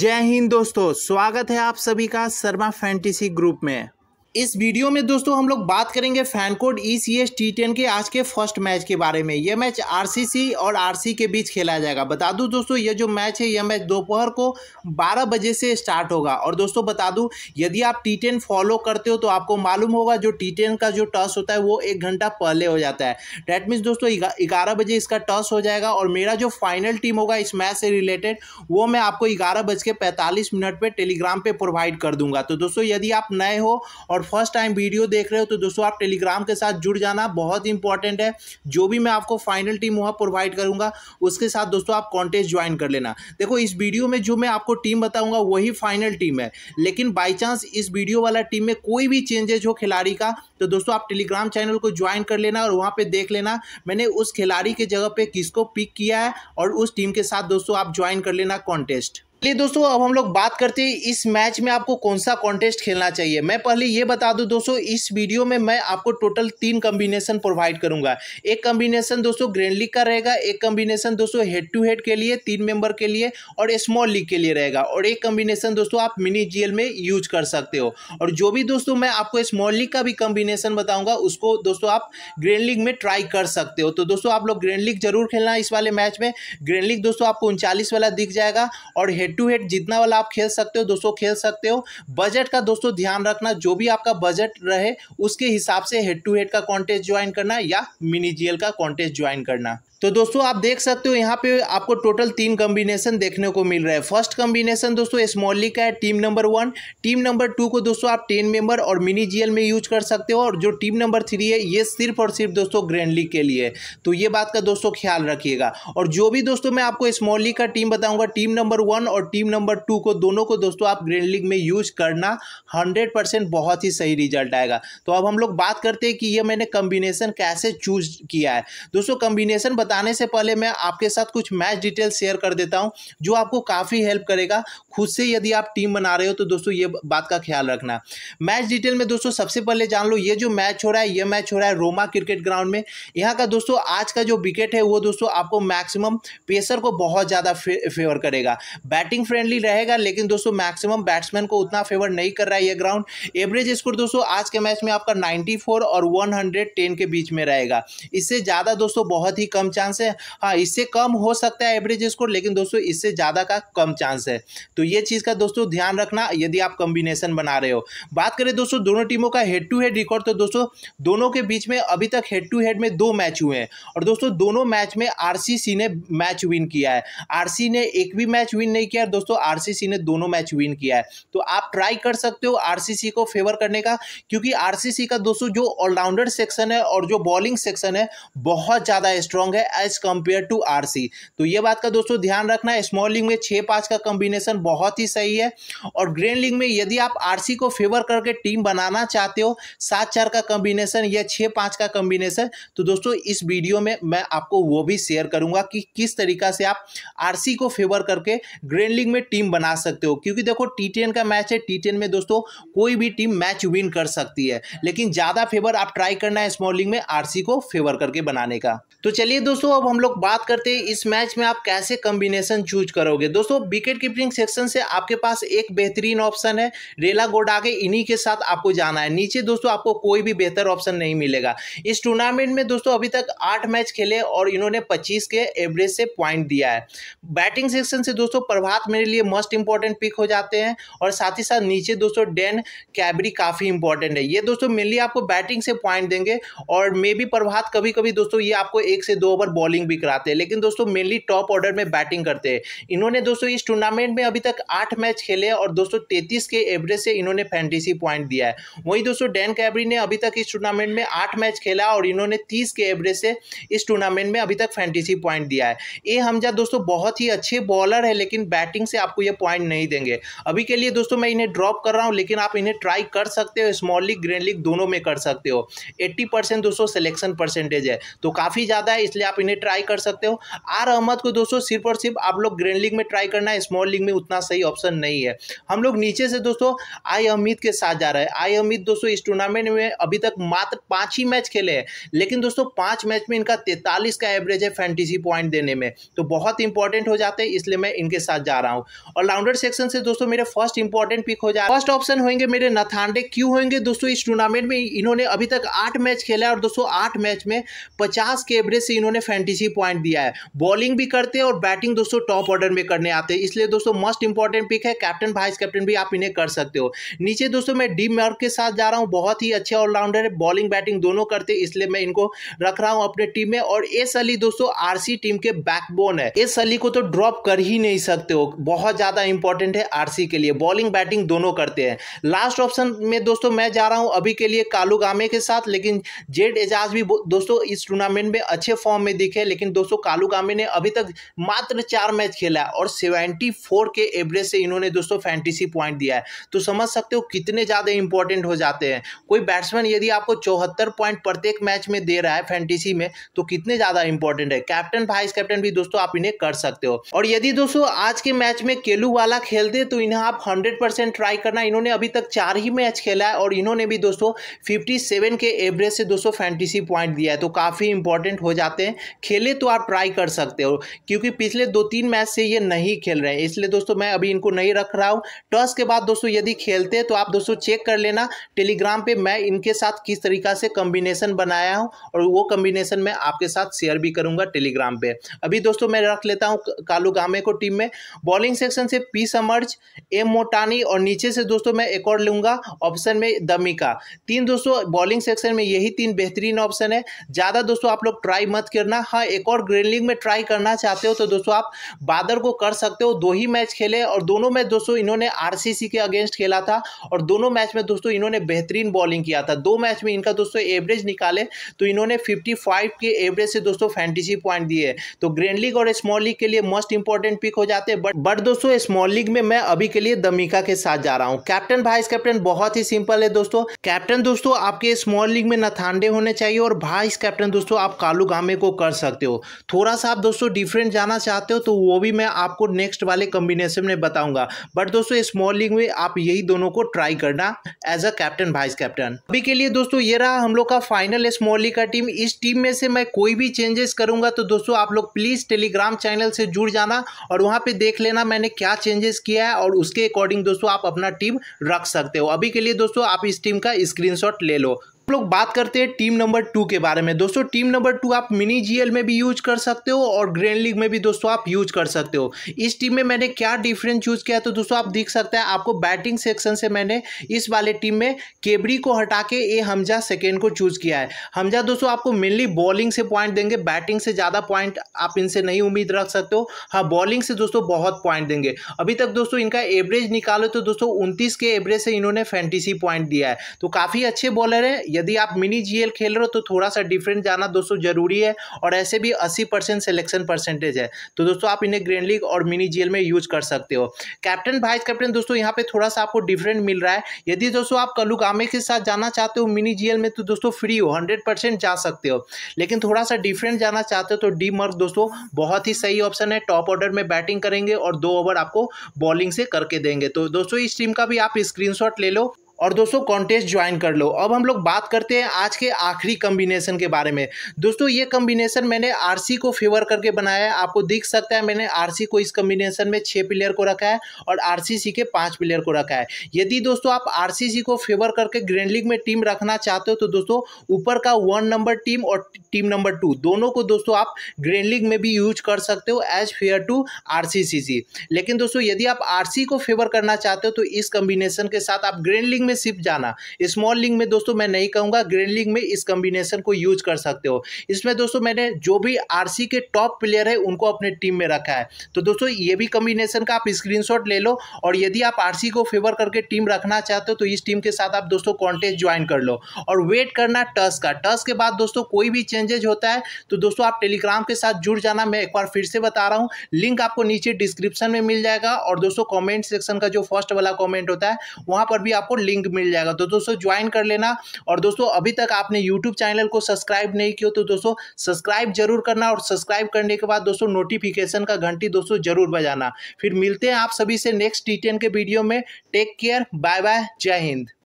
जय हिंद दोस्तों स्वागत है आप सभी का शर्मा फैंटेसी ग्रुप में इस वीडियो में दोस्तों हम लोग बात करेंगे FanCode E C S T ten के आज के फर्स्ट मैच के बारे में यह मैच आरसीसी और आरसी के बीच खेला जाएगा बता दूं दोस्तों यह जो मैच है यह मैच दोपहर को 12 बजे से स्टार्ट होगा और दोस्तों बता दूं यदि आप टी टेन फॉलो करते हो तो आपको मालूम होगा जो टी टेन का जो टॉस होता है वो एक घंटा पहले हो जाता है डैट मीन्स दोस्तों ग्यारह बजे इसका टॉस हो जाएगा और मेरा जो फाइनल टीम होगा इस मैच से रिलेटेड वो मैं आपको ग्यारह बज के पैंतालीस मिनट पर टेलीग्राम पर प्रोवाइड कर दूंगा तो दोस्तों यदि आप नए हो और और फर्स्ट टाइम वीडियो देख रहे हो तो दोस्तों आप टेलीग्राम के साथ जुड़ जाना बहुत इंपॉर्टेंट है जो भी मैं आपको फाइनल टीम वहाँ प्रोवाइड करूँगा उसके साथ दोस्तों आप कॉन्टेस्ट ज्वाइन कर लेना देखो इस वीडियो में जो मैं आपको टीम बताऊँगा वही फाइनल टीम है लेकिन बाई चांस इस वीडियो वाला टीम में कोई भी चेंजेज हो खिलाड़ी का तो दोस्तों आप टेलीग्राम चैनल को ज्वाइन कर लेना और वहाँ पर देख लेना मैंने उस खिलाड़ी के जगह पर किसको पिक किया है और उस टीम के साथ दोस्तों आप ज्वाइन कर लेना कॉन्टेस्ट चलिए दोस्तों अब हम लोग बात करते हैं इस मैच में आपको कौन सा कॉन्टेस्ट खेलना चाहिए मैं पहले ये बता दूं दोस्तों इस वीडियो में मैं आपको टोटल तीन कम्बिनेशन प्रोवाइड करूंगा एक कम्बिनेशन दोस्तों ग्रैंड लीग का रहेगा एक कम्बिनेशन दोस्तों हेड टू हेड के लिए तीन मेंबर के लिए और स्मॉल लीग के लिए रहेगा और एक कम्बिनेशन दोस्तों आप मिनी जीएल में यूज कर सकते हो और जो भी दोस्तों मैं आपको स्मॉल लीग का भी कम्बिनेशन बताऊंगा उसको दोस्तों आप ग्रैंड लीग में ट्राई कर सकते हो तो दोस्तों आप लोग ग्रैंड लीग जरूर खेलना इस वाले मैच में ग्रैंड लीग दोस्तों आपको उनचालीस वाला दिख जाएगा और हेड हेड टू हेड जितना वाला आप खेल सकते हो दोस्तों खेल सकते हो बजट का दोस्तों ध्यान रखना जो भी आपका बजट रहे उसके हिसाब से हेड टू हेड का कॉन्टेस्ट ज्वाइन करना या मिनी जीएल का कॉन्टेस्ट ज्वाइन करना तो दोस्तों आप देख सकते हो यहाँ पे आपको टोटल तीन कम्बिनेशन देखने को मिल रहा है फर्स्ट कम्बिनेशन दोस्तों स्मॉली का है team number one team number two को दोस्तों आप टेन मेंबर और मिनी जीएल में यूज कर सकते हो और जो टीम नंबर थ्री है ये सिर्फ और सिर्फ दोस्तों ग्रैंड लीग के लिए तो ये बात का दोस्तों ख्याल रखिएगा और जो भी दोस्तों मैं आपको स्मॉल लीग का टीम बताऊंगा टीम नंबर वन और टीम नंबर टू को दोनों को दोस्तों आप ग्रैंड लीग में यूज करना हंड्रेड परसेंट बहुत ही सही रिजल्ट आएगा तो अब हम लोग बात करते हैं कि यह मैंने कम्बिनेशन कैसे चूज किया है दोस्तों कम्बिनेशन बता बताने से पहले मैं आपके साथ कुछ मैच डिटेल शेयर कर देता हूं जो आपको काफ़ी हेल्प करेगा खुद से यदि आप टीम बना रहे हो तो दोस्तों ये बात का ख्याल रखना मैच डिटेल में दोस्तों सबसे पहले जान लो ये जो मैच हो रहा है ये मैच हो रहा है रोमा क्रिकेट ग्राउंड में यहाँ का दोस्तों आज का जो विकेट है वो दोस्तों आपको मैक्सिमम पेसर को बहुत ज़्यादा फेवर करेगा बैटिंग फ्रेंडली रहेगा लेकिन दोस्तों मैक्सिमम बैट्समैन को उतना फेवर नहीं कर रहा है ये ग्राउंड एवरेज स्कोर दोस्तों आज के मैच में आपका नाइन्टी और वन के बीच में रहेगा इससे ज़्यादा दोस्तों बहुत ही कम चांस चांस है हाँ इससे कम हो सकता है एवरेज स्कोर लेकिन दोस्तों इससे ज़्यादा का कम चांस है तो ये चीज़ का दोस्तों ध्यान रखना यदि आप कम्बिनेशन बना रहे हो बात करें दोस्तों दोनों टीमों का हेड टू हेड रिकॉर्ड तो दोस्तों दोनों के बीच में अभी तक हेड टू हेड में दो मैच हुए हैं और दोस्तों दोनों मैच में आर ने मैच विन किया है आर ने एक भी मैच विन नहीं किया दोस्तों आर ने दोनों मैच विन किया है तो आप ट्राई कर सकते हो आर को फेवर करने का क्योंकि आर का दोस्तों जो ऑलराउंडर सेक्शन है और जो बॉलिंग सेक्शन है बहुत ज़्यादा स्ट्रांग है एज कम्पेयर टू आर तो ये बात का दोस्तों ध्यान रखना है स्मॉल लिंग में छः पाँच का कॉम्बिनेशन बहुत ही सही है और ग्रेन लिंग में यदि आप आर को फेवर करके टीम बनाना चाहते हो सात चार का कॉम्बिनेशन या छः पाँच का कॉम्बिनेशन तो दोस्तों इस वीडियो में मैं आपको वो भी शेयर करूंगा कि किस तरीका से आप आर को फेवर करके ग्रेन लिंग में टीम बना सकते हो क्योंकि देखो टी का मैच है टी में दोस्तों कोई भी टीम मैच विन कर सकती है लेकिन ज़्यादा फेवर आप ट्राई करना है स्मॉल लिंग में आर को फेवर करके बनाने का तो चलिए दोस्तों दोस्तों अब हम लोग बात करते हैं इस मैच में आप कैसे कॉम्बिनेशन चूज करोगे दोस्तों विकेट कीपिंग सेक्शन से आपके पास एक बेहतरीन ऑप्शन है रेला गोडा के इन्हीं के साथ आपको जाना है नीचे दोस्तों आपको कोई भी बेहतर ऑप्शन नहीं मिलेगा इस टूर्नामेंट में दोस्तों अभी तक आठ मैच खेले और इन्होंने पच्चीस के एवरेज से पॉइंट दिया है बैटिंग सेक्शन से दोस्तों प्रभात मेरे लिए मोस्ट इंपॉर्टेंट पिक हो जाते हैं और साथ ही साथ नीचे दोस्तों डेन कैबरी काफ़ी इंपॉर्टेंट है ये दोस्तों मेनली आपको बैटिंग से पॉइंट देंगे और मे बी प्रभात कभी कभी दोस्तों ये आपको एक से दो ओवर बॉलिंग भी कराते हैं लेकिन दोस्तों मेनली टॉप ऑर्डर में बैटिंग करते हैं इन्होंने दोस्तों इस टूर्नामेंट में अभी तक आठ मैच खेले और दोस्तों तैतीस के एवरेज से इन्होंने फैंटेसी पॉइंट दिया है वहीं दोस्तों डैन कैबरी ने अभी तक इस टूर्नामेंट में आठ मैच खेला और इन्होंने तीस के एवरेज से इस टूर्नामेंट में अभी तक फैंटेसी पॉइंट दिया है ए हमजा दोस्तों बहुत ही अच्छे बॉलर है लेकिन बैटिंग से आपको ये पॉइंट नहीं देंगे अभी के लिए दोस्तों मैं इन्हें ड्रॉप कर रहा हूँ लेकिन आप इन्हें ट्राई कर सकते हो स्मॉल लीग ग्रैंड लीग दोनों में कर सकते हो एट्टी दोस्तों सिलेक्शन परसेंटेज है तो काफ़ी ज़्यादा है इसलिए आप इन्हें ट्राई कर सकते हो आर अहमद को दोस्तों सिर्फ और सिर्फ आप लोग ग्रैंड लीग में ट्राई करना है स्मॉल लीग में उतना सही ऑप्शन नहीं है हम लोग नीचे से दोस्तों आई अमित के साथ जा रहे हैं आई अमित दोस्तों इस टूर्नामेंट में अभी तक मात्र पाँच ही मैच खेले हैं लेकिन दोस्तों पाँच मैच में इनका तैतालीस का एवरेज है फैंटीसी पॉइंट देने में तो बहुत इंपॉर्टेंट हो जाते हैं इसलिए मैं इनके साथ जा रहा हूँ और राउंडर सेक्शन से दोस्तों मेरे फर्स्ट इंपॉर्टेंट पिक हो जाए फर्स्ट ऑप्शन होंगे मेरे नथांडे क्यों होंगे दोस्तों इस टूर्नामेंट में इन्होंने अभी तक आठ मैच खेला है और दोस्तों आठ मैच में पचास के एवरेज से इन्होंने फैंटेसी पॉइंट दिया है बॉलिंग भी करते हैं और बैटिंग दोस्तों टॉप ऑर्डर में करने आते हैं इसलिए दोस्तों मस्ट इंपॉर्टेंट पिक है कैप्टन वाइस कैप्टन भी आप इन्हें कर सकते हो नीचे दोस्तों मैं डी मर्क के साथ जा रहा हूँ बहुत ही अच्छे ऑलराउंडर है बॉलिंग बैटिंग दोनों करते इसलिए मैं इनको रख रहा हूँ अपने टीम में और एस अली दोस्तों आर टीम के बैकबोन है एस अली को तो ड्रॉप कर ही नहीं सकते हो बहुत ज्यादा इंपॉर्टेंट है आर के लिए बॉलिंग बैटिंग दोनों करते हैं लास्ट ऑप्शन में दोस्तों मैं जा रहा हूँ अभी के लिए कालू गामे के साथ लेकिन जेड एजाज भी दोस्तों इस टूर्नामेंट में अच्छे फॉर्म में में दिखे लेकिन दोस्तों कालू कामी ने अभी तक मात्र चार मैच खेला है और सेवेंटी के एवरेज से इन्होंने दोस्तों फैंटेसी पॉइंट दिया है तो समझ सकते हो कितने ज़्यादा इंपॉर्टेंट हो जाते हैं कोई बैट्समैन यदि आपको चौहत्तर पॉइंट प्रत्येक मैच में दे रहा है फैंटेसी में तो कितने ज़्यादा इंपॉर्टेंट है कैप्टन वाइस कैप्टन भी दोस्तों आप इन्हें कर सकते हो और यदि दोस्तों आज के मैच में केलू वाला खेलते तो इन्हें आप हंड्रेड ट्राई करना इन्होंने अभी तक चार ही मैच खेला है और इन्होंने भी दोस्तों फिफ्टी के एवरेज से दोस्तों फैंटीसी पॉइंट दिया है तो काफ़ी इंपॉर्टेंट हो जाते हैं खेले तो आप ट्राई कर सकते हो क्योंकि पिछले दो तीन मैच से ये नहीं खेल रहे हैं इसलिए दोस्तों मैं अभी इनको नहीं रख रहा हूँ टॉस के बाद दोस्तों यदि खेलते हैं तो आप दोस्तों चेक कर लेना टेलीग्राम पर मैं इनके साथ किस तरीका से कम्बिनेशन बनाया हूँ और वो कम्बिनेशन मैं आपके साथ शेयर भी करूँगा टेलीग्राम पर अभी दोस्तों मैं रख लेता हूँ कालू गामे को टीम में बॉलिंग सेक्शन से पी समर्ज एम मोटानी और नीचे से दोस्तों मैं एक और लूंगा ऑप्शन में दमिका तीन दोस्तों बॉलिंग सेक्शन में यही तीन बेहतरीन ऑप्शन है ज़्यादा दोस्तों आप लोग ट्राई मत करना करना है हाँ, एक और ग्रीन लीग में ट्राई करना चाहते हो तो दोस्तों आप बादर को कर सकते हो दो ही मैच खेले और दोनों मैच दोस्तों इन्होंने आरसीसी के अगेंस्ट खेला था और दोनों मैच में दोस्तों इन्होंने बेहतरीन बॉलिंग किया था दो मैच में इनका दोस्तों एवरेज निकाले तो इन्होंने फिफ्टी के एवरेज से दोस्तों फैंटेसी पॉइंट दिए तो ग्रैंड लीग और स्मॉल लीग के लिए मोस्ट इंपॉर्टेंट पिक हो जाते हैं बट बट दोस्तों स्मॉल लीग में मैं अभी के लिए दमिका के साथ जा रहा हूँ कैप्टन वाइस कैप्टन बहुत ही सिंपल है दोस्तों कैप्टन दोस्तों आपके स्मॉल लीग में नथांडे होने चाहिए और वाइस कैप्टन दोस्तों आप कालू गामे को कर सकते हो थोड़ा सा आप दोस्तों डिफरेंट जाना चाहते हो तो वो भी मैं आपको नेक्स्ट वाले कम्बिनेशन में बताऊंगा बट दोस्तों स्मॉल लीग में आप यही दोनों को ट्राई करना as a captain vice captain अभी के लिए दोस्तों ये रहा हम लोग का फाइनल स्मॉल लीग का टीम इस टीम में से मैं कोई भी चेंजेस करूंगा तो दोस्तों आप लोग प्लीज़ टेलीग्राम चैनल से जुड़ जाना और वहां पर देख लेना मैंने क्या चेंजेस किया है और उसके अकॉर्डिंग दोस्तों आप अपना टीम रख सकते हो अभी के लिए दोस्तों आप इस टीम का स्क्रीनशॉट ले लो लोग बात करते हैं टीम नंबर टू के बारे में दोस्तों टीम नंबर टू आप मिनी जीएल में भी यूज कर सकते हो और ग्रैंड लीग में भी दोस्तों आप यूज कर सकते हो इस टीम में मैंने क्या डिफरेंस यूज किया तो दोस्तों आप देख सकते हैं आपको बैटिंग सेक्शन से मैंने इस वाले टीम में केबरी को हटा के ए हमजा सेकेंड को चूज किया है हमजा दोस्तों आपको मेनली बॉलिंग से पॉइंट देंगे बैटिंग से ज़्यादा पॉइंट आप इनसे नहीं उम्मीद रख सकते हो हाँ बॉलिंग से दोस्तों बहुत पॉइंट देंगे अभी तक दोस्तों इनका एवरेज निकालो तो दोस्तों उनतीस के एवरेज से इन्होंने फैंटीसी पॉइंट दिया है तो काफ़ी अच्छे बॉलर है यदि आप मिनी जीएल खेल रहे हो तो थोड़ा सा डिफरेंट जाना दोस्तों ज़रूरी है और ऐसे भी अस्सी परसेंट सेलेक्शन परसेंटेज है तो दोस्तों आप इन्हें ग्रैंड लीग और मिनी जीएल में यूज कर सकते हो कैप्टन वाइस कैप्टन दोस्तों यहाँ पे थोड़ा सा आपको डिफरेंट मिल रहा है यदि दोस्तों आप कलुगामे के साथ जाना चाहते हो मिनी जीएल में तो दोस्तों फ्री हो हंड्रेड जा सकते हो लेकिन थोड़ा सा डिफरेंट जाना चाहते हो तो डी मर्क दोस्तों बहुत ही सही ऑप्शन है टॉप ऑर्डर में बैटिंग करेंगे और दो ओवर आपको बॉलिंग से करके देंगे तो दोस्तों इस टीम का भी आप स्क्रीनशॉट ले लो और दोस्तों कॉन्टेस्ट ज्वाइन कर लो अब हम लोग बात करते हैं आज के आखिरी कम्बिनेशन के बारे में दोस्तों ये कम्बिनेशन मैंने आर को फेवर करके बनाया है आपको दिख सकता है मैंने आर को इस कम्बिनेशन में छः प्लेयर को रखा है और आर के पाँच प्लेयर को रखा है यदि दोस्तों आप आर को फेवर करके ग्रैंड लीग में टीम रखना चाहते हो तो दोस्तों ऊपर का वन नंबर टीम और टीम नंबर टू दोनों को दोस्तों आप ग्रैंड लीग में भी यूज कर सकते हो एज फेयर टू आर लेकिन दोस्तों यदि आप आर को फेवर करना चाहते हो तो इस कम्बिनेशन के साथ आप ग्रैंड लीग में में सिर्फ जाना स्मॉल लिंक में दोस्तों मैं नहीं कहूंगा ग्रेन लिंक में इस कॉम्बिनेशन को यूज कर सकते हो इसमें दोस्तों मैंने जो भी आर के टॉप प्लेयर है उनको अपने टीम में रखा है तो दोस्तों ये भी कॉम्बिनेशन का आप स्क्रीन ले लो और यदि आप आर को फेवर करके टीम रखना चाहते हो तो इस टीम के साथ आप दोस्तों कॉन्टेस्ट ज्वाइन कर लो और वेट करना टस का टस के बाद दोस्तों कोई भी चेंजेज होता है तो दोस्तों आप टेलीग्राम के साथ जुड़ जाना मैं एक बार फिर से बता रहा हूँ लिंक आपको नीचे डिस्क्रिप्शन में मिल जाएगा और दोस्तों कॉमेंट सेक्शन का जो फर्स्ट वाला कॉमेंट होता है वहाँ पर भी आपको लिंक लिंक मिल जाएगा तो दोस्तों ज्वाइन कर लेना और दोस्तों अभी तक आपने यूट्यूब चैनल को सब्सक्राइब नहीं किया तो दोस्तों सब्सक्राइब जरूर करना और सब्सक्राइब करने के बाद दोस्तों नोटिफिकेशन का घंटी दोस्तों जरूर बजाना फिर मिलते हैं आप सभी से नेक्स्ट टी के वीडियो में टेक केयर बाय बाय जय हिंद